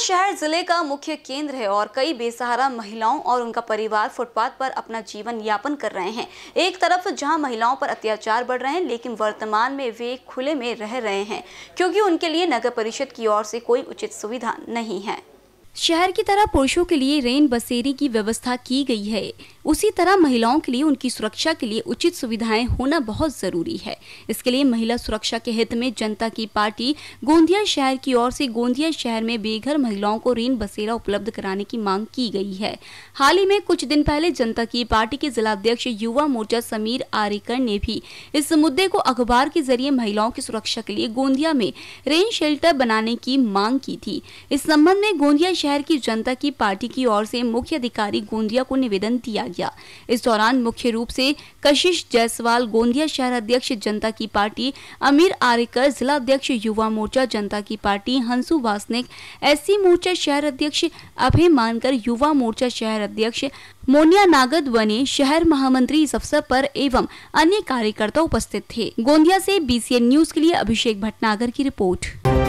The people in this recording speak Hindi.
शहर जिले का मुख्य केंद्र है और कई बेसहारा महिलाओं और उनका परिवार फुटपाथ पर अपना जीवन यापन कर रहे हैं एक तरफ जहां महिलाओं पर अत्याचार बढ़ रहे हैं लेकिन वर्तमान में वे खुले में रह रहे हैं क्योंकि उनके लिए नगर परिषद की ओर से कोई उचित सुविधा नहीं है शहर की तरह पुरुषों के लिए रेन बसेरी की व्यवस्था की गई है उसी तरह महिलाओं के लिए उनकी सुरक्षा के लिए उचित सुविधाएं होना बहुत जरूरी है इसके लिए महिला सुरक्षा के हित में जनता की पार्टी गोंदिया शहर की ओर से गोंदिया शहर में बेघर महिलाओं को रेन बसेरा उपलब्ध कराने की मांग की गई है हाल ही में कुछ दिन पहले जनता की पार्टी के जिलाध्यक्ष युवा मोर्चा समीर आरेकर ने भी इस मुद्दे को अखबार के जरिए महिलाओं की सुरक्षा के लिए गोंदिया में रेन शेल्टर बनाने की मांग की थी इस संबंध में गोंदिया शहर शहर की जनता की पार्टी की ओर से मुख्य अधिकारी गोंदिया को निवेदन दिया गया इस दौरान मुख्य रूप से कशिश जायसवाल गोंदिया शहर अध्यक्ष जनता की पार्टी अमीर आरिकर जिला अध्यक्ष युवा मोर्चा जनता की पार्टी हंसू वासनिक एस मोर्चा शहर अध्यक्ष अभय मानकर युवा मोर्चा शहर अध्यक्ष मोनिया नागद बने शहर महामंत्री इस अवसर पर एवं अन्य कार्यकर्ता उपस्थित थे गोंदिया से बीसीएन न्यूज के लिए अभिषेक भटनागर की रिपोर्ट